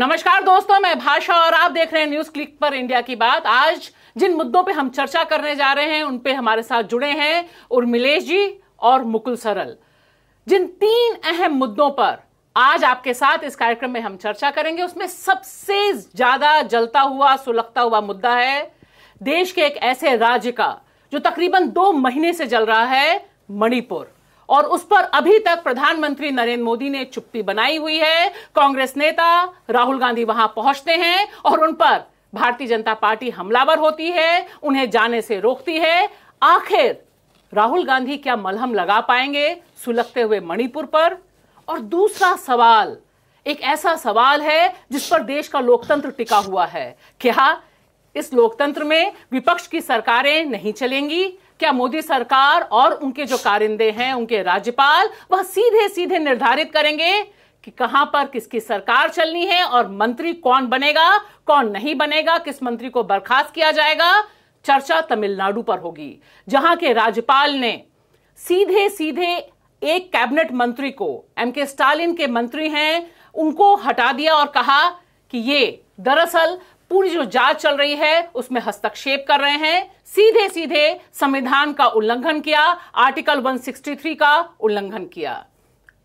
नमस्कार दोस्तों मैं भाषा और आप देख रहे हैं न्यूज क्लिक पर इंडिया की बात आज जिन मुद्दों पे हम चर्चा करने जा रहे हैं उन पे हमारे साथ जुड़े हैं उर्मिलेश जी और मुकुल सरल जिन तीन अहम मुद्दों पर आज आपके साथ इस कार्यक्रम में हम चर्चा करेंगे उसमें सबसे ज्यादा जलता हुआ सुलगता हुआ मुद्दा है देश के एक ऐसे राज्य का जो तकरीबन दो महीने से जल रहा है मणिपुर और उस पर अभी तक प्रधानमंत्री नरेंद्र मोदी ने चुप्पी बनाई हुई है कांग्रेस नेता राहुल गांधी वहां पहुंचते हैं और उन पर भारतीय जनता पार्टी हमलावर होती है उन्हें जाने से रोकती है आखिर राहुल गांधी क्या मलहम लगा पाएंगे सुलगते हुए मणिपुर पर और दूसरा सवाल एक ऐसा सवाल है जिस पर देश का लोकतंत्र टिका हुआ है क्या इस लोकतंत्र में विपक्ष की सरकारें नहीं चलेंगी क्या मोदी सरकार और उनके जो कारिंदे हैं उनके राज्यपाल वह सीधे सीधे निर्धारित करेंगे कि कहां पर किसकी सरकार चलनी है और मंत्री कौन बनेगा कौन नहीं बनेगा किस मंत्री को बर्खास्त किया जाएगा चर्चा तमिलनाडु पर होगी जहां के राज्यपाल ने सीधे सीधे एक कैबिनेट मंत्री को एम के स्टालिन के मंत्री हैं उनको हटा दिया और कहा कि ये दरअसल पूरी जो जांच चल रही है उसमें हस्तक्षेप कर रहे हैं सीधे सीधे संविधान का उल्लंघन किया आर्टिकल 163 का उल्लंघन किया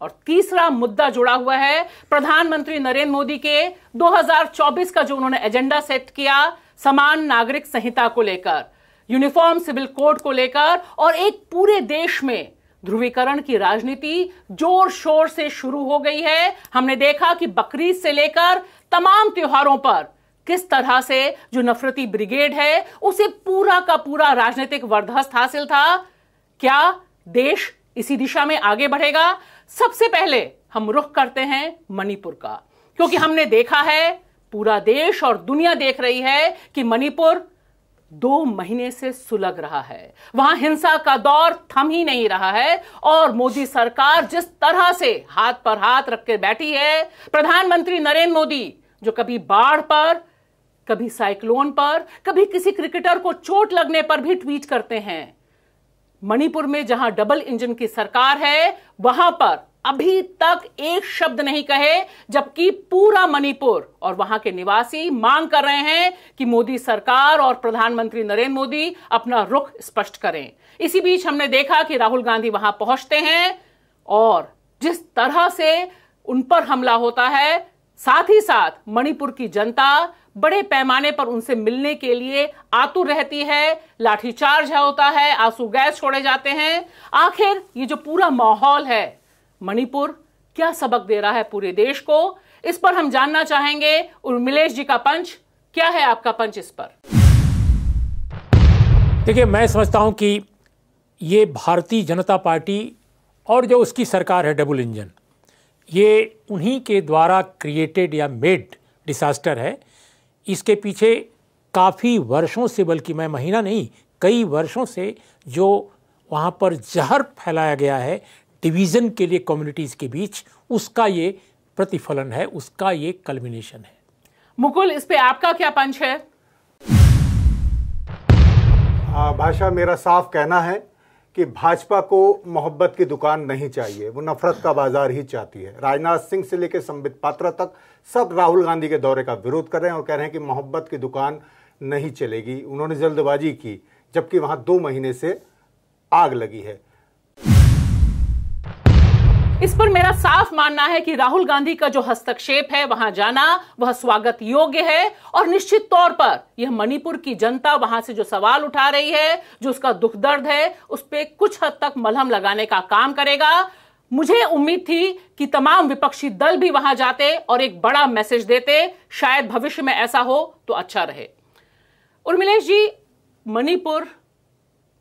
और तीसरा मुद्दा जुड़ा हुआ है प्रधानमंत्री नरेंद्र मोदी के 2024 का जो उन्होंने एजेंडा सेट किया समान नागरिक संहिता को लेकर यूनिफॉर्म सिविल कोड को लेकर और एक पूरे देश में ध्रुवीकरण की राजनीति जोर शोर से शुरू हो गई है हमने देखा कि बकरीद से लेकर तमाम त्योहारों पर किस तरह से जो नफरती ब्रिगेड है उसे पूरा का पूरा राजनीतिक वर्धस्त हासिल था क्या देश इसी दिशा में आगे बढ़ेगा सबसे पहले हम रुख करते हैं मणिपुर का क्योंकि हमने देखा है पूरा देश और दुनिया देख रही है कि मणिपुर दो महीने से सुलग रहा है वहां हिंसा का दौर थम ही नहीं रहा है और मोदी सरकार जिस तरह से हाथ पर हाथ रख के बैठी है प्रधानमंत्री नरेंद्र मोदी जो कभी बाढ़ पर कभी साइक्लोन पर कभी किसी क्रिकेटर को चोट लगने पर भी ट्वीट करते हैं मणिपुर में जहां डबल इंजन की सरकार है वहां पर अभी तक एक शब्द नहीं कहे जबकि पूरा मणिपुर और वहां के निवासी मांग कर रहे हैं कि मोदी सरकार और प्रधानमंत्री नरेंद्र मोदी अपना रुख स्पष्ट करें इसी बीच हमने देखा कि राहुल गांधी वहां पहुंचते हैं और जिस तरह से उन पर हमला होता है साथ ही साथ मणिपुर की जनता बड़े पैमाने पर उनसे मिलने के लिए आतुर रहती है लाठीचार्ज होता है आंसू गैस छोड़े जाते हैं आखिर ये जो पूरा माहौल है मणिपुर क्या सबक दे रहा है पूरे देश को इस पर हम जानना चाहेंगे उर्मिलेश जी का पंच क्या है आपका पंच इस पर देखिए मैं समझता हूं कि ये भारतीय जनता पार्टी और जो उसकी सरकार है डबल इंजन ये उन्हीं के द्वारा क्रिएटेड या मेड डिसास्टर है इसके पीछे काफ़ी वर्षों से बल्कि मैं महीना नहीं कई वर्षों से जो वहाँ पर जहर फैलाया गया है डिवीज़न के लिए कम्युनिटीज़ के बीच उसका ये प्रतिफलन है उसका ये कल्मिनेशन है मुकुल इस पे आपका क्या पंच है भाषा मेरा साफ कहना है कि भाजपा को मोहब्बत की दुकान नहीं चाहिए वो नफरत का बाजार ही चाहती है राजनाथ सिंह से लेकर संबित पात्रा तक सब राहुल गांधी के दौरे का विरोध कर रहे हैं और कह रहे हैं कि मोहब्बत की दुकान नहीं चलेगी उन्होंने जल्दबाजी की जबकि वहाँ दो महीने से आग लगी है इस पर मेरा साफ मानना है कि राहुल गांधी का जो हस्तक्षेप है वहां जाना वह स्वागत योग्य है और निश्चित तौर पर यह मणिपुर की जनता वहां से जो सवाल उठा रही है जो उसका दुख दर्द है उस पर कुछ हद तक मलहम लगाने का काम करेगा मुझे उम्मीद थी कि तमाम विपक्षी दल भी वहां जाते और एक बड़ा मैसेज देते शायद भविष्य में ऐसा हो तो अच्छा रहे उर्मिलेश जी मणिपुर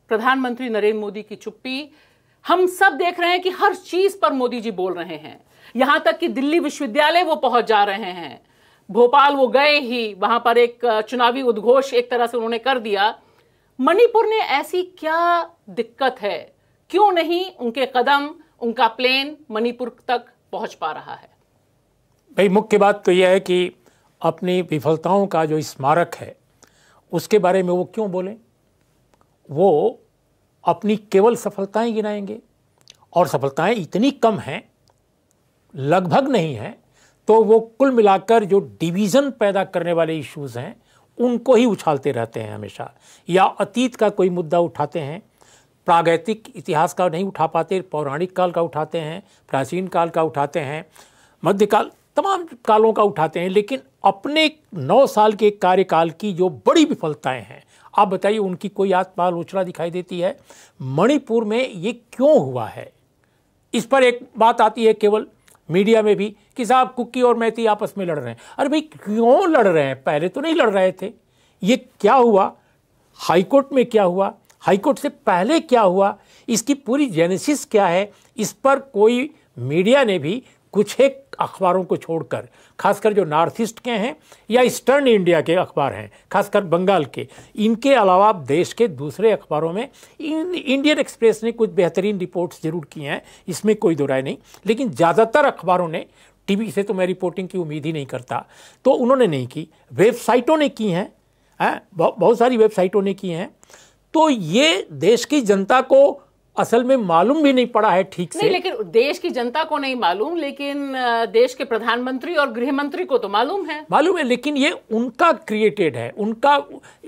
प्रधानमंत्री नरेंद्र मोदी की चुप्पी हम सब देख रहे हैं कि हर चीज पर मोदी जी बोल रहे हैं यहां तक कि दिल्ली विश्वविद्यालय वो पहुंच जा रहे हैं भोपाल वो गए ही वहां पर एक चुनावी उद्घोष एक तरह से उन्होंने कर दिया मणिपुर ने ऐसी क्या दिक्कत है क्यों नहीं उनके कदम उनका प्लेन मणिपुर तक पहुंच पा रहा है भाई मुख्य बात तो यह है कि अपनी विफलताओं का जो स्मारक है उसके बारे में वो क्यों बोले वो अपनी केवल सफलताएं गिनाएंगे और सफलताएं इतनी कम हैं लगभग नहीं हैं तो वो कुल मिलाकर जो डिवीज़न पैदा करने वाले इश्यूज़ हैं उनको ही उछालते रहते हैं हमेशा या अतीत का कोई मुद्दा उठाते हैं प्रागैतिक इतिहास का नहीं उठा पाते पौराणिक काल का उठाते हैं प्राचीन काल का उठाते हैं मध्यकाल तमाम कालों का उठाते हैं लेकिन अपने नौ साल के कार्यकाल की जो बड़ी विफलताएं हैं आप बताइए उनकी कोई आत्मालोचना दिखाई देती है मणिपुर में ये क्यों हुआ है इस पर एक बात आती है केवल मीडिया में भी कि साहब कुकी और मैथी आपस में लड़ रहे हैं अरे भाई क्यों लड़ रहे हैं पहले तो नहीं लड़ रहे थे ये क्या हुआ हाईकोर्ट में क्या हुआ हाईकोर्ट से पहले क्या हुआ इसकी पूरी जेनेसिस क्या है इस पर कोई मीडिया ने भी कुछ एक अखबारों को छोड़कर खासकर जो नॉर्थ ईस्ट के हैं या ईस्टर्न इंडिया के अखबार हैं खासकर बंगाल के इनके अलावा देश के दूसरे अखबारों में इन इंडियन एक्सप्रेस ने कुछ बेहतरीन रिपोर्ट्स जरूर किए हैं इसमें कोई दो राय नहीं लेकिन ज़्यादातर अखबारों ने टीवी से तो मैं रिपोर्टिंग की उम्मीद ही नहीं करता तो उन्होंने नहीं की वेबसाइटों ने की हैं बहुत सारी वेबसाइटों ने की हैं तो ये देश की जनता को असल में मालूम भी नहीं पड़ा है ठीक से लेकिन देश की जनता को नहीं मालूम लेकिन देश के प्रधानमंत्री और गृह मंत्री को तो मालूम है मालूम है लेकिन ये उनका क्रिएटेड है उनका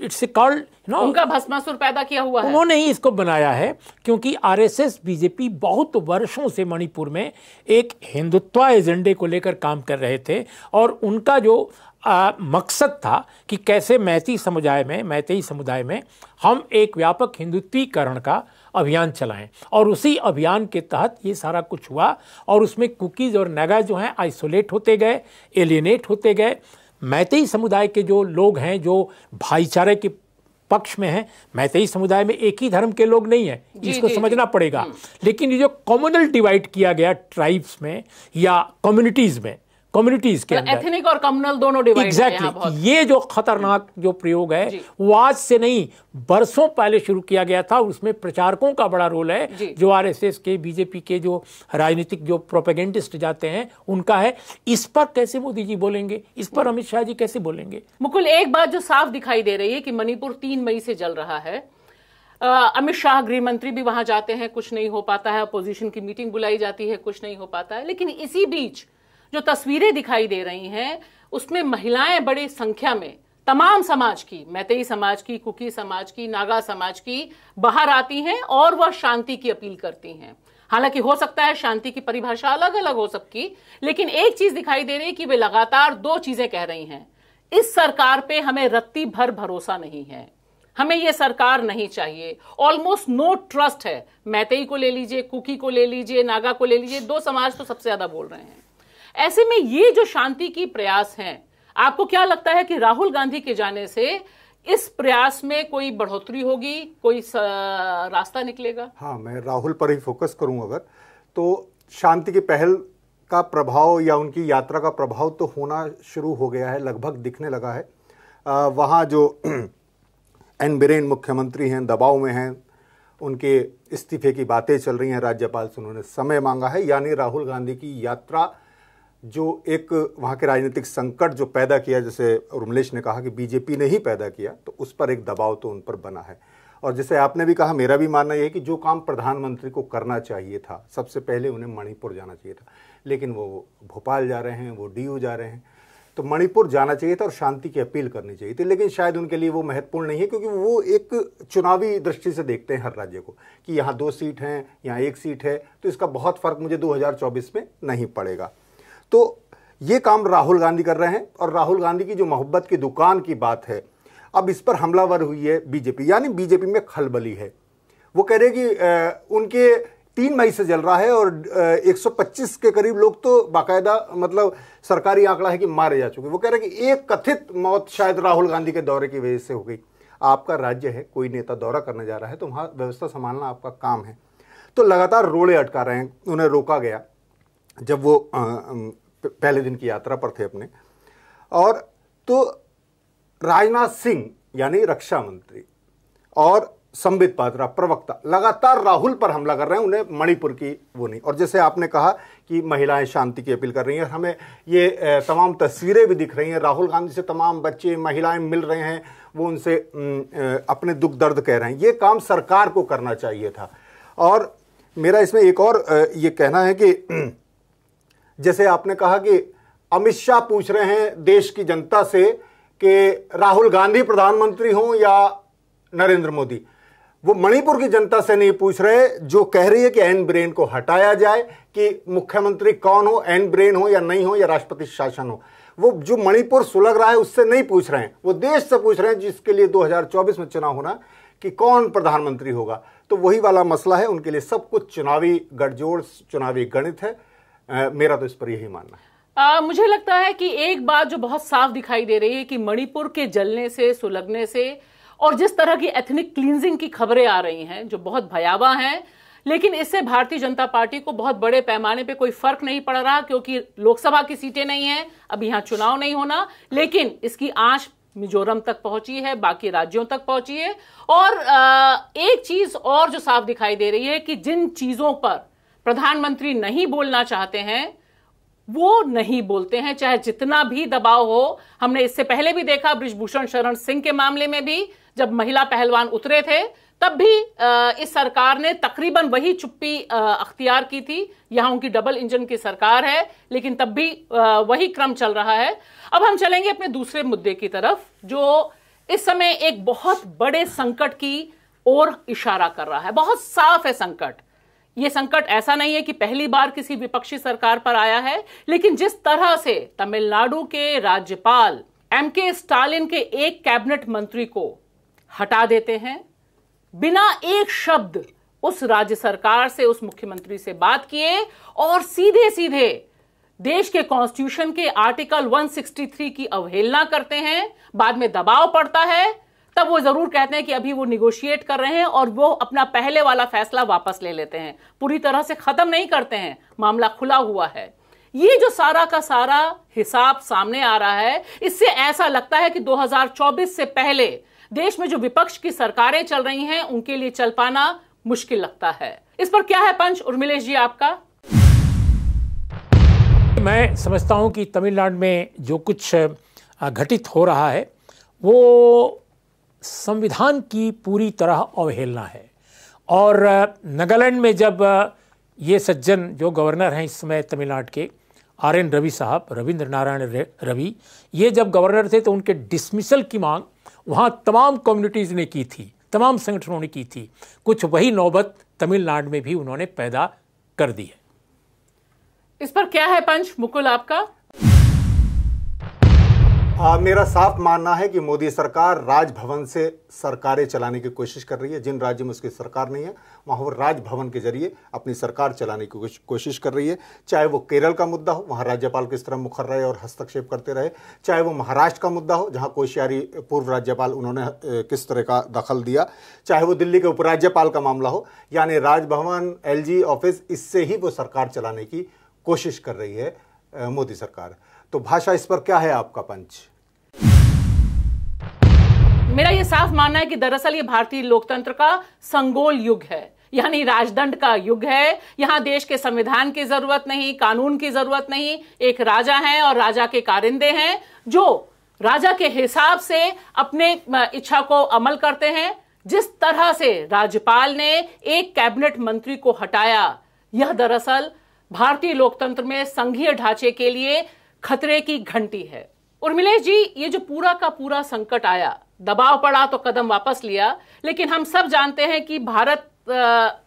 इट्स कॉल्ड नो उनका भस्मासुर पैदा किया हुआ है उन्होंने ही इसको बनाया है क्योंकि आरएसएस बीजेपी बहुत वर्षों से मणिपुर में एक हिंदुत्व एजेंडे को लेकर काम कर रहे थे और उनका जो आ, मकसद था कि कैसे मैती समुदाय में मैतई समुदाय में हम एक व्यापक हिंदुत्वीकरण का अभियान चलाएं और उसी अभियान के तहत ये सारा कुछ हुआ और उसमें कुकीज़ और नगा जो हैं आइसोलेट होते गए एलिनेट होते गए मैतई समुदाय के जो लोग हैं जो भाईचारे के पक्ष में हैं मैतई समुदाय में एक ही धर्म के लोग नहीं हैं इसको समझना पड़ेगा हम्म। लेकिन ये जो कॉमनल डिवाइड किया गया ट्राइब्स में या कम्युनिटीज़ में कम्युनिटीज के मतलब अंदर एथनिक और कम्युनल दोनों डिवाइड एग्जैक्टली exactly, ये जो खतरनाक जो प्रयोग है वो आज से नहीं बरसों पहले शुरू किया गया था उसमें प्रचारकों का बड़ा रोल है जो आरएसएस के बीजेपी के जो राजनीतिक जो प्रोपेगेंडिस्ट जाते हैं उनका है इस पर कैसे मोदी जी बोलेंगे इस पर अमित शाह जी कैसे बोलेंगे मुकुल एक बात जो साफ दिखाई दे रही है कि मणिपुर तीन मई से जल रहा है अमित शाह गृह मंत्री भी वहां जाते हैं कुछ नहीं हो पाता है अपोजिशन की मीटिंग बुलाई जाती है कुछ नहीं हो पाता है लेकिन इसी बीच जो तस्वीरें दिखाई दे रही हैं उसमें महिलाएं बड़ी संख्या में तमाम समाज की मैतई समाज की कुकी समाज की नागा समाज की बाहर आती हैं और वह शांति की अपील करती हैं हालांकि हो सकता है शांति की परिभाषा अलग अलग हो सबकी लेकिन एक चीज दिखाई दे रही है कि वे लगातार दो चीजें कह रही हैं इस सरकार पे हमें रत्ती भर भरोसा नहीं है हमें ये सरकार नहीं चाहिए ऑलमोस्ट नो ट्रस्ट है मैतई को ले लीजिए कुकी को ले लीजिए नागा को ले लीजिए दो समाज तो सबसे ज्यादा बोल रहे हैं ऐसे में ये जो शांति की प्रयास हैं आपको क्या लगता है कि राहुल गांधी के जाने से इस प्रयास में कोई बढ़ोतरी होगी कोई रास्ता निकलेगा हाँ मैं राहुल पर ही फोकस करूं अगर तो शांति की पहल का प्रभाव या उनकी यात्रा का प्रभाव तो होना शुरू हो गया है लगभग दिखने लगा है आ, वहाँ जो एन बिरेन मुख्यमंत्री हैं दबाव में हैं उनके इस्तीफे की बातें चल रही हैं राज्यपाल से उन्होंने समय मांगा है यानी राहुल गांधी की यात्रा जो एक वहाँ के राजनीतिक संकट जो पैदा किया जैसे रुमलेश ने कहा कि बीजेपी ने ही पैदा किया तो उस पर एक दबाव तो उन पर बना है और जैसे आपने भी कहा मेरा भी मानना यह है कि जो काम प्रधानमंत्री को करना चाहिए था सबसे पहले उन्हें मणिपुर जाना चाहिए था लेकिन वो भोपाल जा रहे हैं वो डी जा रहे हैं तो मणिपुर जाना चाहिए था और शांति की अपील करनी चाहिए थी लेकिन शायद उनके लिए वो महत्वपूर्ण नहीं है क्योंकि वो एक चुनावी दृष्टि से देखते हैं हर राज्य को कि यहाँ दो सीट हैं यहाँ एक सीट है तो इसका बहुत फर्क मुझे 2024 में नहीं पड़ेगा तो ये काम राहुल गांधी कर रहे हैं और राहुल गांधी की जो मोहब्बत की दुकान की बात है अब इस पर हमलावर हुई है बीजेपी यानी बीजेपी में खलबली है वो कह रहे कि उनके तीन मई से जल रहा है और 125 के करीब लोग तो बाकायदा मतलब सरकारी आंकड़ा है कि मारे जा चुके वो कह रहे कि एक कथित मौत शायद राहुल गांधी के दौरे की वजह से हो गई आपका राज्य है कोई नेता दौरा करने जा रहा है तो वहाँ व्यवस्था संभालना आपका काम है तो लगातार रोड़े अटका रहे हैं उन्हें रोका गया जब वो पहले दिन की यात्रा पर थे अपने और तो राजनाथ सिंह यानी रक्षा मंत्री और संबित पात्रा प्रवक्ता लगातार राहुल पर हमला कर रहे हैं उन्हें मणिपुर की वो नहीं और जैसे आपने कहा कि महिलाएं शांति की अपील कर रही हैं हमें ये तमाम तस्वीरें भी दिख रही हैं राहुल गांधी से तमाम बच्चे महिलाएं मिल रहे हैं वो उनसे अपने दुख दर्द कह रहे हैं ये काम सरकार को करना चाहिए था और मेरा इसमें एक और ये कहना है कि जैसे आपने कहा कि अमित शाह पूछ रहे हैं देश की जनता से कि राहुल गांधी प्रधानमंत्री हों या नरेंद्र मोदी वो मणिपुर की जनता से नहीं पूछ रहे जो कह रही है कि एन ब्रेन को हटाया जाए कि मुख्यमंत्री कौन हो एन ब्रेन हो या नहीं हो या राष्ट्रपति शासन हो वो जो मणिपुर सुलग रहा है उससे नहीं पूछ रहे हैं वो देश से पूछ रहे हैं जिसके लिए 2024 में चुनाव होना कि कौन प्रधानमंत्री होगा तो वही वाला मसला है उनके लिए सब कुछ चुनावी गठजोड़ चुनावी गणित है मेरा तो इस पर यही मानना है आ, मुझे लगता है कि एक बात जो बहुत साफ दिखाई दे रही है कि मणिपुर के जलने से सुलगने से और जिस तरह की एथनिक क्लिनजिंग की खबरें आ रही हैं जो बहुत भयावह हैं लेकिन इससे भारतीय जनता पार्टी को बहुत बड़े पैमाने पे कोई फर्क नहीं पड़ रहा क्योंकि लोकसभा की सीटें नहीं हैं अब यहाँ चुनाव नहीं होना लेकिन इसकी आंच मिजोरम तक पहुंची है बाकी राज्यों तक पहुंची है और एक चीज और जो साफ दिखाई दे रही है कि जिन चीजों पर प्रधानमंत्री नहीं बोलना चाहते हैं वो नहीं बोलते हैं चाहे जितना भी दबाव हो हमने इससे पहले भी देखा ब्रिजभूषण शरण सिंह के मामले में भी जब महिला पहलवान उतरे थे तब भी इस सरकार ने तकरीबन वही चुप्पी अख्तियार की थी यहां उनकी डबल इंजन की सरकार है लेकिन तब भी वही क्रम चल रहा है अब हम चलेंगे अपने दूसरे मुद्दे की तरफ जो इस समय एक बहुत बड़े संकट की ओर इशारा कर रहा है बहुत साफ है संकट ये संकट ऐसा नहीं है कि पहली बार किसी विपक्षी सरकार पर आया है लेकिन जिस तरह से तमिलनाडु के राज्यपाल एम के स्टालिन के एक कैबिनेट मंत्री को हटा देते हैं बिना एक शब्द उस राज्य सरकार से उस मुख्यमंत्री से बात किए और सीधे सीधे देश के कॉन्स्टिट्यूशन के आर्टिकल 163 की अवहेलना करते हैं बाद में दबाव पड़ता है तब वो जरूर कहते हैं कि अभी वो निगोशिएट कर रहे हैं और वो अपना पहले वाला फैसला वापस ले लेते हैं पूरी तरह से खत्म नहीं करते हैं मामला खुला हुआ है ये जो सारा का सारा हिसाब सामने आ रहा है इससे ऐसा लगता है कि 2024 से पहले देश में जो विपक्ष की सरकारें चल रही हैं उनके लिए चल पाना मुश्किल लगता है इस पर क्या है पंच उर्मिलेश जी आपका मैं समझता हूं कि तमिलनाडु में जो कुछ घटित हो रहा है वो संविधान की पूरी तरह अवहेलना है और नागालैंड में जब ये सज्जन जो गवर्नर हैं इस समय तमिलनाडु के आर एन रवि साहब रविंद्र नारायण रवि ये जब गवर्नर थे तो उनके डिसमिसल की मांग वहाँ तमाम कम्युनिटीज़ ने की थी तमाम संगठनों ने की थी कुछ वही नौबत तमिलनाडु में भी उन्होंने पैदा कर दी है इस पर क्या है पंच मुकुल आपका आ, मेरा साफ मानना है कि मोदी सरकार राजभवन से सरकारें चलाने की कोशिश कर रही है जिन राज्यों में उसकी सरकार नहीं है वहाँ वो राजभवन के जरिए अपनी सरकार चलाने की कोशिश कर रही है चाहे वो केरल का मुद्दा हो वहाँ राज्यपाल किस तरह मुखर रहे और हस्तक्षेप करते रहे चाहे वो महाराष्ट्र का मुद्दा हो जहाँ कोश्यारी पूर्व राज्यपाल उन्होंने किस तरह का दखल दिया चाहे वो दिल्ली के उपराज्यपाल का मामला हो यानी राजभवन एल ऑफिस इससे ही वो सरकार चलाने की कोशिश कर रही है मोदी सरकार तो भाषा इस पर क्या है आपका पंच मेरा ये साफ मानना है कि दरअसल ये भारतीय लोकतंत्र का संगोल युग है यानी राजदंड का युग है यहां देश के संविधान की जरूरत नहीं कानून की जरूरत नहीं एक राजा है और राजा के कारिंदे हैं जो राजा के हिसाब से अपने इच्छा को अमल करते हैं जिस तरह से राज्यपाल ने एक कैबिनेट मंत्री को हटाया यह दरअसल भारतीय लोकतंत्र में संघीय ढांचे के लिए खतरे की घंटी है उर्मिलेश जी ये जो पूरा का पूरा संकट आया दबाव पड़ा तो कदम वापस लिया लेकिन हम सब जानते हैं कि भारत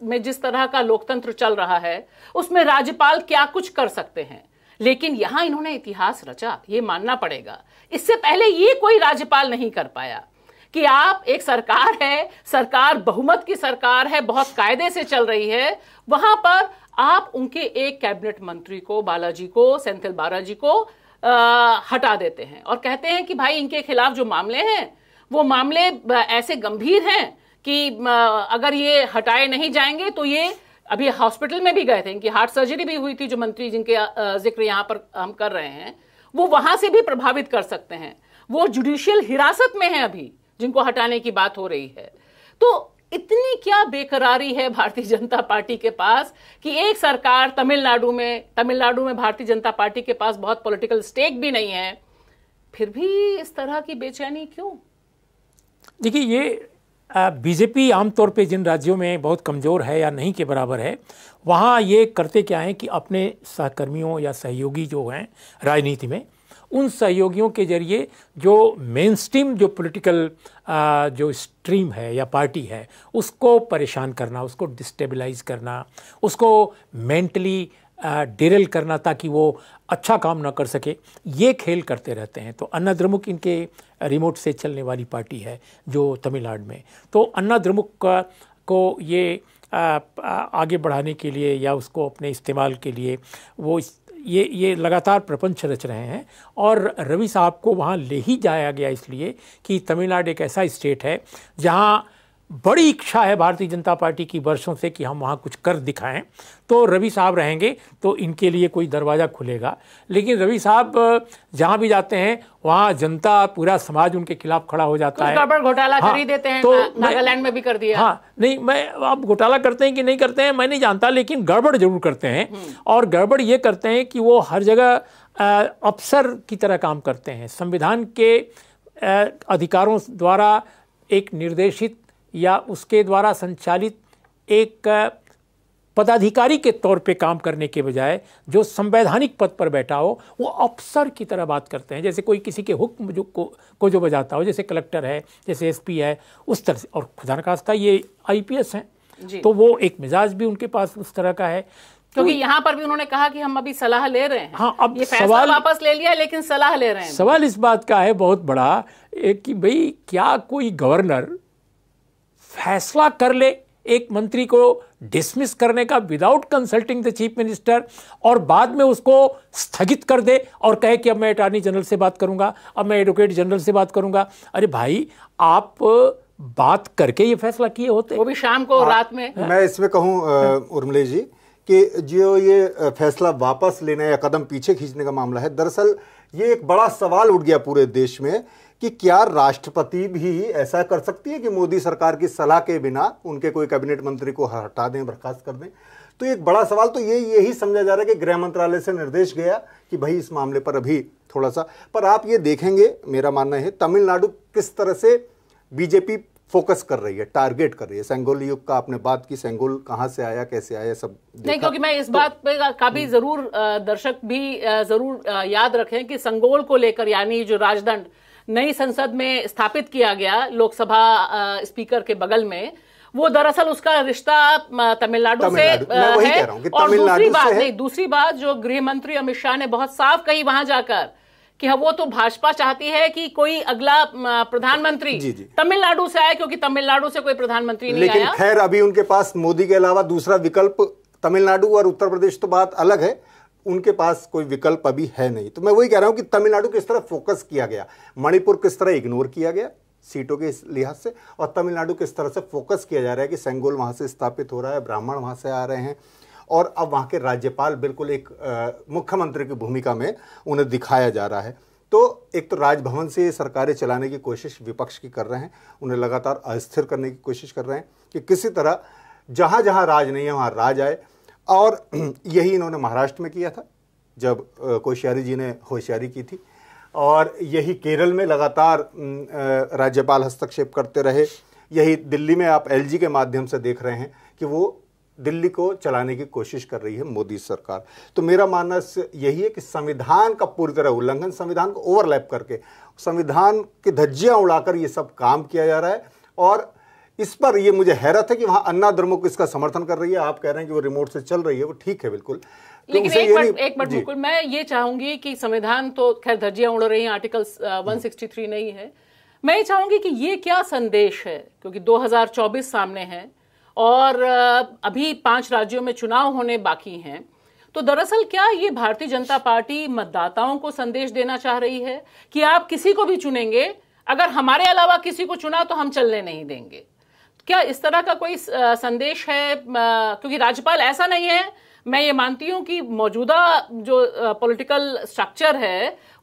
में जिस तरह का लोकतंत्र चल रहा है उसमें राज्यपाल क्या कुछ कर सकते हैं लेकिन यहां इन्होंने इतिहास रचा ये मानना पड़ेगा इससे पहले ये कोई राज्यपाल नहीं कर पाया कि आप एक सरकार है सरकार बहुमत की सरकार है बहुत कायदे से चल रही है वहां पर आप उनके एक कैबिनेट मंत्री को बालाजी को सेंथिल बालाजी को आ, हटा देते हैं और कहते हैं कि भाई इनके खिलाफ जो मामले हैं वो मामले ऐसे गंभीर हैं कि अगर ये हटाए नहीं जाएंगे तो ये अभी हॉस्पिटल में भी गए थे इनकी हार्ट सर्जरी भी हुई थी जो मंत्री जिनके जिक्र यहाँ पर हम कर रहे हैं वो वहां से भी प्रभावित कर सकते हैं वो जुडिशियल हिरासत में है अभी जिनको हटाने की बात हो रही है तो इतनी क्या बेकरारी है भारतीय जनता पार्टी के पास कि एक सरकार तमिलनाडु में तमिलनाडु में भारतीय जनता पार्टी के पास बहुत पॉलिटिकल स्टेक भी नहीं है फिर भी इस तरह की बेचैनी क्यों देखिए ये बीजेपी आमतौर पे जिन राज्यों में बहुत कमज़ोर है या नहीं के बराबर है वहाँ ये करते क्या हैं कि अपने सहकर्मियों या सहयोगी जो हैं राजनीति में उन सहयोगियों के जरिए जो मेन स्ट्रीम जो पॉलिटिकल जो स्ट्रीम है या पार्टी है उसको परेशान करना उसको डिस्टेबलाइज करना उसको मेंटली डेरल करना ताकि वो अच्छा काम ना कर सके ये खेल करते रहते हैं तो अन्ना द्रमुक इनके रिमोट से चलने वाली पार्टी है जो तमिलनाडु में तो अन्ना द्रमुक को ये आगे बढ़ाने के लिए या उसको अपने इस्तेमाल के लिए वो ये ये लगातार प्रपंच रच रहे हैं और रवि साहब को वहाँ ले ही जाया गया इसलिए कि तमिलनाडु एक ऐसा स्टेट है जहाँ बड़ी इच्छा है भारतीय जनता पार्टी की वर्षों से कि हम वहाँ कुछ कर दिखाएं तो रवि साहब रहेंगे तो इनके लिए कोई दरवाज़ा खुलेगा लेकिन रवि साहब जहाँ भी जाते हैं वहाँ जनता पूरा समाज उनके खिलाफ खड़ा हो जाता है घोटाला हाँ, कर ही देते हैं तो नागालैंड में भी कर दिया हाँ नहीं मैं आप घोटाला करते हैं कि नहीं करते हैं मैं नहीं जानता लेकिन गड़बड़ जरूर करते हैं हम्म। और गड़बड़ ये करते हैं कि वो हर जगह अफसर की तरह काम करते हैं संविधान के अधिकारों द्वारा एक निर्देशित या उसके द्वारा संचालित एक पदाधिकारी के तौर पे काम करने के बजाय जो संवैधानिक पद पर बैठा हो वो अफसर की तरह बात करते हैं जैसे कोई किसी के हुक्म जो को, को जो बजाता हो जैसे कलेक्टर है जैसे एसपी है उस तरह से और खुदा खास्ता ये आईपीएस हैं तो वो एक मिजाज भी उनके पास उस तरह का है क्योंकि तो यहाँ पर भी उन्होंने कहा कि हम अभी सलाह ले रहे हैं हाँ अब ये सवाल वापस ले लिया लेकिन सलाह ले रहे हैं सवाल इस बात का है बहुत बड़ा कि भाई क्या कोई गवर्नर फैसला कर ले एक मंत्री को डिसमिस करने का without consulting the chief minister और बाद में उसको स्थगित कर दे और कहे कि अब मैं अटॉर्नी जनरल से बात करूंगा अब मैं एडवोकेट जनरल से बात करूंगा अरे भाई आप बात करके ये फैसला किए होते वो भी शाम को हाँ। रात में हाँ। मैं इसमें कहूँ उर्मले जी कि जो ये फैसला वापस लेना या कदम पीछे खींचने का मामला है दरअसल ये एक बड़ा सवाल उठ गया पूरे देश में कि क्या राष्ट्रपति भी ऐसा कर सकती है कि मोदी सरकार की सलाह के बिना उनके कोई कैबिनेट मंत्री को हटा दें बर्खास्त कर दें तो एक बड़ा सवाल तो ये यही समझा जा रहा है कि गृह मंत्रालय से निर्देश गया कि भाई इस मामले पर अभी थोड़ा सा पर आप ये देखेंगे मेरा मानना है तमिलनाडु किस तरह से बीजेपी फोकस कर रही है टारगेट कर रही है सेंगोल युग का आपने बात की सेंगोल कहाँ से आया कैसे आया सब नहीं क्योंकि मैं इस तो, बात पे का भी हम्म। जरूर दर्शक भी जरूर याद रखें कि संगोल को लेकर यानी जो राजदंड नई संसद में स्थापित किया गया लोकसभा स्पीकर के बगल में वो दरअसल उसका रिश्ता तमिलनाडु से है और दूसरी बात नहीं दूसरी बात जो गृह मंत्री अमित शाह ने बहुत साफ कही वहां जाकर कि हाँ वो तो भाजपा चाहती है कि कोई अगला प्रधानमंत्री तमिलनाडु से आए क्योंकि तमिलनाडु से कोई प्रधानमंत्री नहीं लेकिन आया खैर अभी उनके पास मोदी के अलावा दूसरा विकल्प तमिलनाडु और उत्तर प्रदेश तो बात अलग है उनके पास कोई विकल्प अभी है नहीं तो मैं वही कह रहा हूँ कि तमिलनाडु किस तरह फोकस किया गया मणिपुर किस तरह इग्नोर किया गया सीटों के लिहाज से और तमिलनाडु किस तरह से फोकस किया जा रहा है कि सेंगोल वहाँ से स्थापित हो रहा है ब्राह्मण वहाँ से आ रहे हैं और अब वहाँ के राज्यपाल बिल्कुल एक मुख्यमंत्री की भूमिका में उन्हें दिखाया जा रहा है तो एक तो राजभवन से सरकारें चलाने की कोशिश विपक्ष की कर रहे हैं उन्हें लगातार अस्थिर करने की कोशिश कर रहे हैं कि किसी तरह जहाँ जहाँ राज नहीं है वहाँ राज आए और यही इन्होंने महाराष्ट्र में किया था जब कोश्यारी जी ने होशियारी की थी और यही केरल में लगातार राज्यपाल हस्तक्षेप करते रहे यही दिल्ली में आप एलजी के माध्यम से देख रहे हैं कि वो दिल्ली को चलाने की कोशिश कर रही है मोदी सरकार तो मेरा मानना यही है कि संविधान का पूरी तरह उल्लंघन संविधान को ओवरलैप करके संविधान की धज्जियाँ उड़ाकर ये सब काम किया जा रहा है और इस पर ये मुझे हैरत है कि वहाँ अन्ना द्रमु को इसका समर्थन कर रही है आप कह रहे हैं कि वो रिमोट से चल रही है वो ठीक है बिल्कुल तो लेकिन एक मिनट एक मिनट बिल्कुल मैं ये चाहूंगी कि संविधान तो खैर धज्जियां उड़ रही हैं आर्टिकल uh, हम्म। 163 नहीं है मैं ये चाहूंगी कि ये क्या संदेश है क्योंकि 2024 सामने है और uh, अभी पांच राज्यों में चुनाव होने बाकी हैं तो दरअसल क्या ये भारतीय जनता पार्टी मतदाताओं को संदेश देना चाह रही है कि आप किसी को भी चुनेंगे अगर हमारे अलावा किसी को चुना तो हम चलने नहीं देंगे क्या इस तरह का कोई संदेश है क्योंकि राज्यपाल ऐसा नहीं है मैं ये मानती हूँ कि मौजूदा जो पॉलिटिकल स्ट्रक्चर है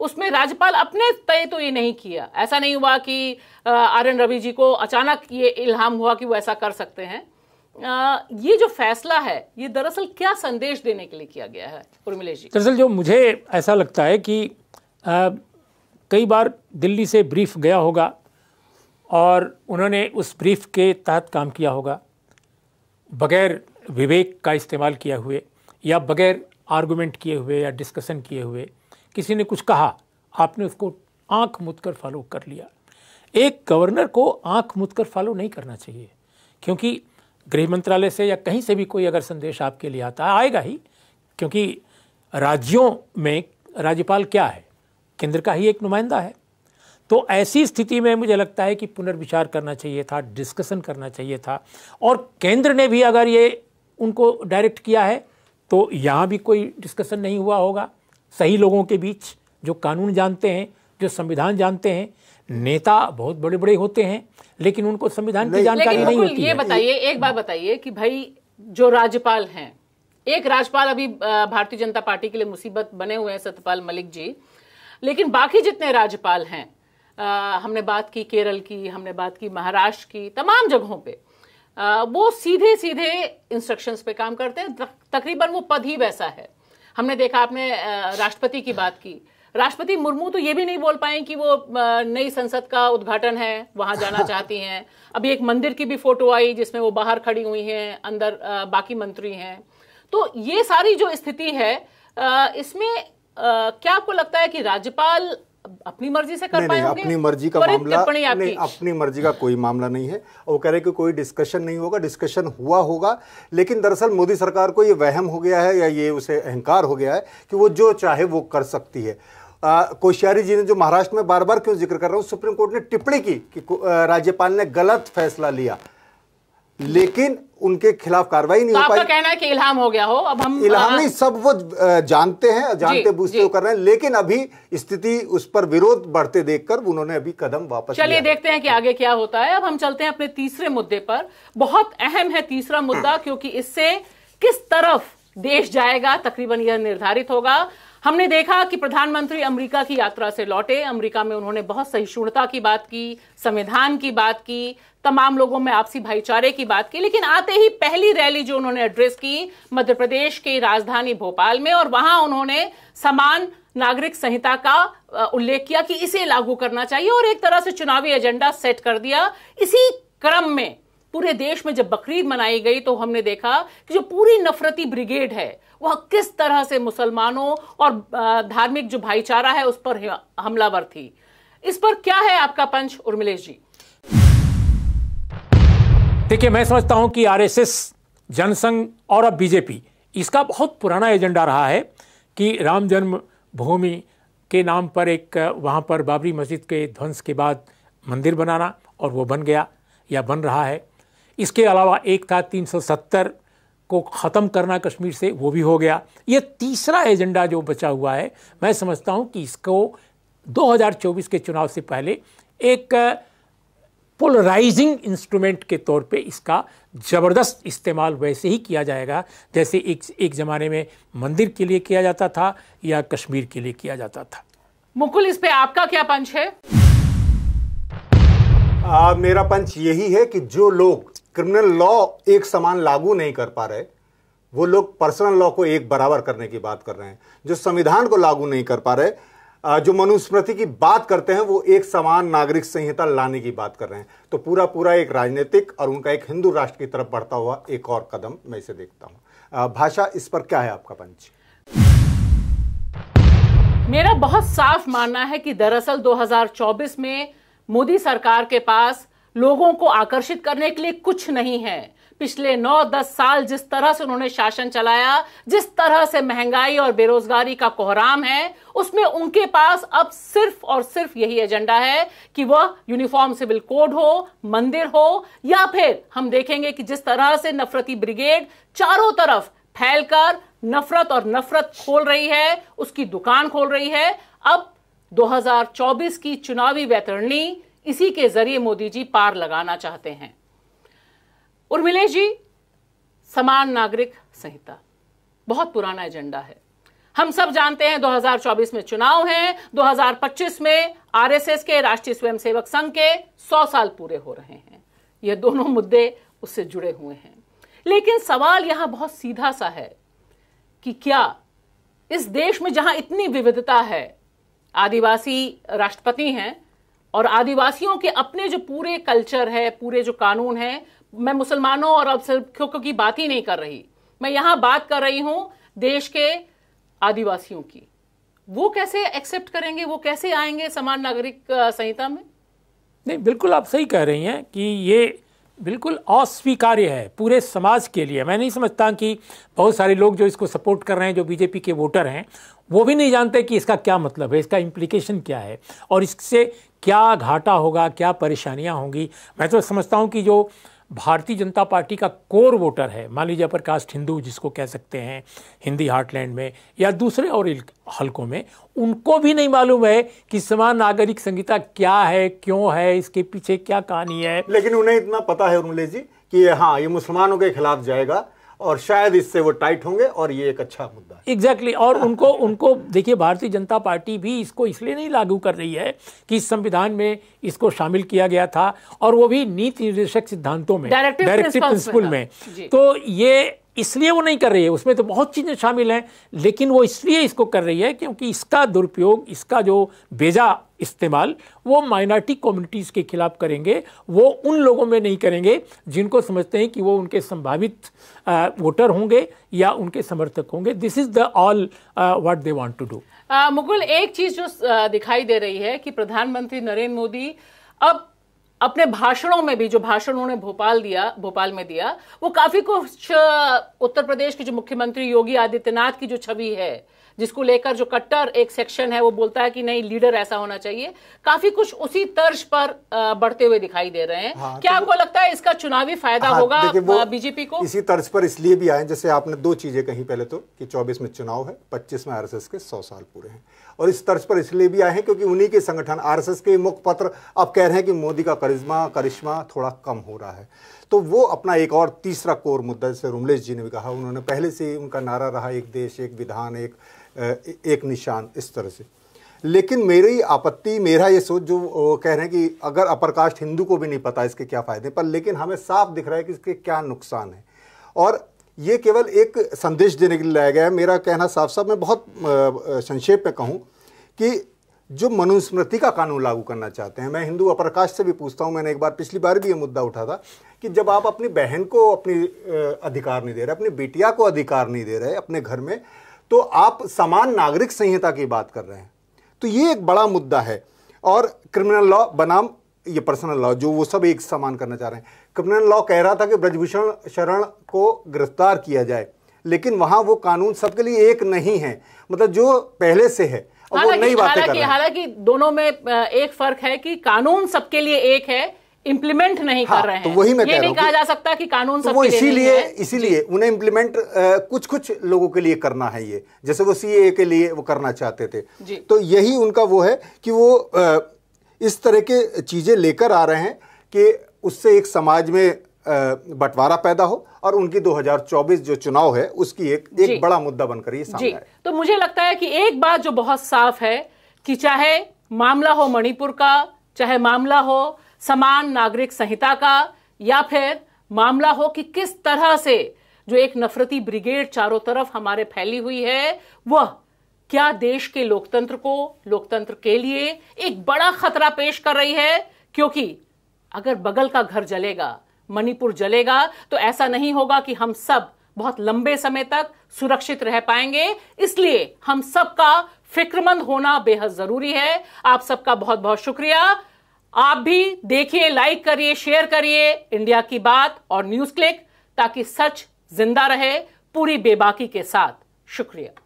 उसमें राज्यपाल अपने तय तो ये नहीं किया ऐसा नहीं हुआ कि आर एन रवि जी को अचानक ये इल्हाम हुआ कि वो ऐसा कर सकते हैं आ, ये जो फैसला है ये दरअसल क्या संदेश देने के लिए किया गया है उर्मिलेश जी दरअसल जो मुझे ऐसा लगता है कि आ, कई बार दिल्ली से ब्रीफ गया होगा और उन्होंने उस ब्रीफ के तहत काम किया होगा बगैर विवेक का इस्तेमाल किया हुए या बगैर आर्गुमेंट किए हुए या डिस्कशन किए हुए किसी ने कुछ कहा आपने उसको आंख मुद कर फॉलो कर लिया एक गवर्नर को आंख मुद कर फॉलो नहीं करना चाहिए क्योंकि गृह मंत्रालय से या कहीं से भी कोई अगर संदेश आपके लिए आता है आएगा ही क्योंकि राज्यों में राज्यपाल क्या है केंद्र का ही एक नुमाइंदा है तो ऐसी स्थिति में मुझे लगता है कि पुनर्विचार करना चाहिए था डिस्कशन करना चाहिए था और केंद्र ने भी अगर ये उनको डायरेक्ट किया है तो यहाँ भी कोई डिस्कशन नहीं हुआ होगा सही लोगों के बीच जो कानून जानते हैं जो संविधान जानते हैं नेता बहुत बड़े बड़े होते हैं लेकिन उनको संविधान की जानकारी नहीं होती ये बताइए एक बात बताइए कि भाई जो राज्यपाल हैं एक राज्यपाल अभी भारतीय जनता पार्टी के लिए मुसीबत बने हुए हैं सत्यपाल मलिक जी लेकिन बाकी जितने राज्यपाल हैं आ, हमने बात की केरल की हमने बात की महाराष्ट्र की तमाम जगहों पे आ, वो सीधे सीधे इंस्ट्रक्शंस पे काम करते हैं तकरीबन वो पद ही वैसा है हमने देखा आपने राष्ट्रपति की बात की राष्ट्रपति मुर्मू तो ये भी नहीं बोल पाए कि वो नई संसद का उद्घाटन है वहां जाना चाहती हैं अभी एक मंदिर की भी फोटो आई जिसमें वो बाहर खड़ी हुई हैं अंदर बाकी मंत्री हैं तो ये सारी जो स्थिति है इसमें क्या आपको लगता है कि राज्यपाल अपनी मर्जी से कर नहीं, नहीं, अपनी मर्जी का मामला नहीं अपनी मर्जी का कोई मामला नहीं है वो कह रहे कि कोई डिस्कशन नहीं होगा डिस्कशन हुआ होगा लेकिन दरअसल मोदी सरकार को ये वहम हो गया है या ये उसे अहंकार हो गया है कि वो जो चाहे वो कर सकती है कोश्यारी जी ने जो महाराष्ट्र में बार बार क्यों जिक्र कर रहा हूँ सुप्रीम कोर्ट ने टिप्पणी की कि राज्यपाल ने गलत फैसला लिया लेकिन उनके खिलाफ कार्रवाई नहीं तो हो पाई कहना है कि इल्हाम हो गया हो अब हम इल्हाम हाँ। नहीं सब वो जानते हैं जानते बूझते तो कर रहे हैं लेकिन अभी स्थिति उस पर विरोध बढ़ते देखकर उन्होंने अभी कदम वापस चलिए देखते हैं कि आगे क्या होता है अब हम चलते हैं अपने तीसरे मुद्दे पर बहुत अहम है तीसरा मुद्दा क्योंकि इससे किस तरफ देश जाएगा तकरीबन यह निर्धारित होगा हमने देखा कि प्रधानमंत्री अमेरिका की यात्रा से लौटे अमेरिका में उन्होंने बहुत सहिष्णुता की बात की संविधान की बात की तमाम लोगों में आपसी भाईचारे की बात की लेकिन आते ही पहली रैली जो उन्होंने एड्रेस की मध्य प्रदेश की राजधानी भोपाल में और वहां उन्होंने समान नागरिक संहिता का उल्लेख किया कि इसे लागू करना चाहिए और एक तरह से चुनावी एजेंडा सेट कर दिया इसी क्रम में पूरे देश में जब बकरीद मनाई गई तो हमने देखा कि जो पूरी नफरती ब्रिगेड है वह किस तरह से मुसलमानों और धार्मिक जो भाईचारा है उस पर हमलावर थी इस पर क्या है आपका पंच उर्मिलेश जी देखिए मैं समझता हूं कि आरएसएस जनसंघ और अब बीजेपी इसका बहुत पुराना एजेंडा रहा है कि राम जन्म भूमि के नाम पर एक वहां पर बाबरी मस्जिद के ध्वंस के बाद मंदिर बनाना और वो बन गया या बन रहा है इसके अलावा एक था 370 को ख़त्म करना कश्मीर से वो भी हो गया ये तीसरा एजेंडा जो बचा हुआ है मैं समझता हूँ कि इसको 2024 के चुनाव से पहले एक पोलराइजिंग इंस्ट्रूमेंट के तौर पे इसका ज़बरदस्त इस्तेमाल वैसे ही किया जाएगा जैसे एक एक ज़माने में मंदिर के लिए किया जाता था या कश्मीर के लिए किया जाता था मुकुल इस पे आपका क्या पंच है आ, मेरा पंच यही है कि जो लोग क्रिमिनल लॉ एक समान लागू नहीं कर पा रहे वो लोग पर्सनल लॉ को एक बराबर करने की बात कर रहे हैं जो संविधान को लागू नहीं कर पा रहे जो मनुस्मृति की बात करते हैं वो एक समान नागरिक संहिता लाने की बात कर रहे हैं तो पूरा पूरा एक राजनीतिक और उनका एक हिंदू राष्ट्र की तरफ बढ़ता हुआ एक और कदम मैं इसे देखता हूँ भाषा इस पर क्या है आपका पंच मेरा बहुत साफ मानना है कि दरअसल 2024 में मोदी सरकार के पास लोगों को आकर्षित करने के लिए कुछ नहीं है पिछले नौ दस साल जिस तरह से उन्होंने शासन चलाया जिस तरह से महंगाई और बेरोजगारी का कोहराम है उसमें उनके पास अब सिर्फ और सिर्फ यही एजेंडा है कि वह यूनिफॉर्म सिविल कोड हो मंदिर हो या फिर हम देखेंगे कि जिस तरह से नफरती ब्रिगेड चारों तरफ फैलकर नफरत और नफरत खोल रही है उसकी दुकान खोल रही है अब 2024 की चुनावी वैतरणी इसी के जरिए मोदी जी पार लगाना चाहते हैं उर्मिलेश जी समान नागरिक संहिता बहुत पुराना एजेंडा है हम सब जानते हैं 2024 में चुनाव हैं 2025 में आरएसएस के राष्ट्रीय स्वयंसेवक संघ के 100 साल पूरे हो रहे हैं ये दोनों मुद्दे उससे जुड़े हुए हैं लेकिन सवाल यहां बहुत सीधा सा है कि क्या इस देश में जहां इतनी विविधता है आदिवासी राष्ट्रपति हैं और आदिवासियों के अपने जो पूरे कल्चर है पूरे जो कानून है मैं मुसलमानों और अल्पसंख्यकों की बात ही नहीं कर रही मैं यहां बात कर रही हूं देश के आदिवासियों की वो कैसे एक्सेप्ट करेंगे वो कैसे आएंगे समान नागरिक संहिता में नहीं बिल्कुल आप सही कह रही हैं कि ये बिल्कुल अस्वीकार्य है पूरे समाज के लिए मैं नहीं समझता कि बहुत सारे लोग जो इसको सपोर्ट कर रहे हैं जो बीजेपी के वोटर हैं वो भी नहीं जानते कि इसका क्या मतलब है इसका इम्प्लीकेशन क्या है और इससे क्या घाटा होगा क्या परेशानियां होंगी मैं तो समझता हूं कि जो भारतीय जनता पार्टी का कोर वोटर है मान लीजिए अपर कास्ट हिंदू जिसको कह सकते हैं हिंदी हार्टलैंड में या दूसरे और हलकों में उनको भी नहीं मालूम है कि समान नागरिक संहिता क्या है क्यों है इसके पीछे क्या कहानी है लेकिन उन्हें इतना पता है उर्मले जी कि हाँ ये मुसलमानों के खिलाफ जाएगा और शायद इससे वो टाइट होंगे और ये एक अच्छा मुद्दा एग्जैक्टली exactly. और उनको उनको देखिए भारतीय जनता पार्टी भी इसको इसलिए नहीं लागू कर रही है कि संविधान में इसको शामिल किया गया था और वो भी नीति निर्देशक सिद्धांतों में डायरेक्टिव प्रिंसिपल में हाँ। तो ये इसलिए वो नहीं कर रही है उसमें तो बहुत चीज़ें शामिल हैं लेकिन वो इसलिए इसको कर रही है क्योंकि इसका दुरुपयोग इसका जो बेजा इस्तेमाल वो माइनॉरिटी कम्युनिटीज़ के खिलाफ करेंगे वो उन लोगों में नहीं करेंगे जिनको समझते हैं कि वो उनके संभावित वोटर होंगे या उनके समर्थक होंगे this is the all what they want to do Mukul एक चीज़ जो दिखाई दे रही है कि प्रधानमंत्री नरेंद्र मोदी अब अपने भाषणों में भी जो भाषण उन्होंने भोपाल दिया भोपाल में दिया वो काफी कुछ उत्तर प्रदेश के जो मुख्यमंत्री योगी आदित्यनाथ की जो छवि है जिसको लेकर जो कट्टर एक सेक्शन है वो बोलता है कि नहीं लीडर ऐसा होना चाहिए काफी कुछ उसी तर्ज पर बढ़ते हुए दिखाई दे रहे हैं हाँ, तो क्या तो आपको लगता है इसका चुनावी फायदा हाँ, होगा बीजेपी को इसी तर्ज पर इसलिए भी आए जैसे आपने दो चीजें कही पहले तो कि चौबीस में चुनाव है पच्चीस में आरएसएस के सौ साल पूरे हैं और इस तर्ज पर इसलिए भी आए हैं क्योंकि उन्हीं के संगठन आरएसएस के मुख्य पत्र अब कह रहे हैं कि मोदी का करिश्मा करिश्मा थोड़ा कम हो रहा है तो वो अपना एक और तीसरा कोर मुद्दा जैसे रुमलेश जी ने भी कहा उन्होंने पहले से उनका नारा रहा एक देश एक विधान एक एक निशान इस तरह से लेकिन मेरी आपत्ति मेरा ये सोच जो कह रहे हैं कि अगर अपर कास्ट हिंदू को भी नहीं पता इसके क्या फ़ायदे पर लेकिन हमें साफ दिख रहा है कि इसके क्या नुकसान है और ये केवल एक संदेश देने के लिए लाया गया है मेरा कहना साफ साफ मैं बहुत संक्षेप में कहूँ कि जो मनुस्मृति का कानून लागू करना चाहते हैं मैं हिंदू अप्रकाश से भी पूछता हूँ मैंने एक बार पिछली बार भी ये मुद्दा उठा था कि जब आप अपनी बहन को अपनी अधिकार नहीं दे रहे अपनी बेटिया को अधिकार नहीं दे रहे अपने घर में तो आप समान नागरिक संहिता की बात कर रहे हैं तो ये एक बड़ा मुद्दा है और क्रिमिनल लॉ बनाम ये पर्सनल लॉ जो वो सब एक समान करना चाह रहे हैं क्रिमिनल लॉ कह रहा था कि ब्रजभूषण शरण को गिरफ्तार किया जाए लेकिन वहाँ वो कानून सबके लिए एक नहीं है मतलब जो पहले से है हालांकि हालांकि दोनों में एक फर्क है कि कानून सबके लिए एक है इम्प्लीमेंट नहीं हाँ, कर रहे तो हैं तो वही मैं ये कह नहीं कहा जा सकता कि कानून तो सबके लिए इसीलिए इसीलिए उन्हें इम्प्लीमेंट कुछ कुछ लोगों के लिए करना है ये जैसे वो सीए के लिए वो करना चाहते थे तो यही उनका वो है कि वो इस तरह के चीज़ें लेकर आ रहे हैं कि उससे एक समाज में बंटवारा पैदा हो और उनकी 2024 जो चुनाव है उसकी एक एक बड़ा मुद्दा बनकर ये सामने तो मुझे लगता है कि एक बात जो बहुत साफ है कि चाहे मामला हो मणिपुर का चाहे मामला हो समान नागरिक संहिता का या फिर मामला हो कि किस तरह से जो एक नफरती ब्रिगेड चारों तरफ हमारे फैली हुई है वह क्या देश के लोकतंत्र को लोकतंत्र के लिए एक बड़ा खतरा पेश कर रही है क्योंकि अगर बगल का घर जलेगा मणिपुर जलेगा तो ऐसा नहीं होगा कि हम सब बहुत लंबे समय तक सुरक्षित रह पाएंगे इसलिए हम सबका फिक्रमंद होना बेहद जरूरी है आप सबका बहुत बहुत शुक्रिया आप भी देखिए लाइक करिए शेयर करिए इंडिया की बात और न्यूज क्लिक ताकि सच जिंदा रहे पूरी बेबाकी के साथ शुक्रिया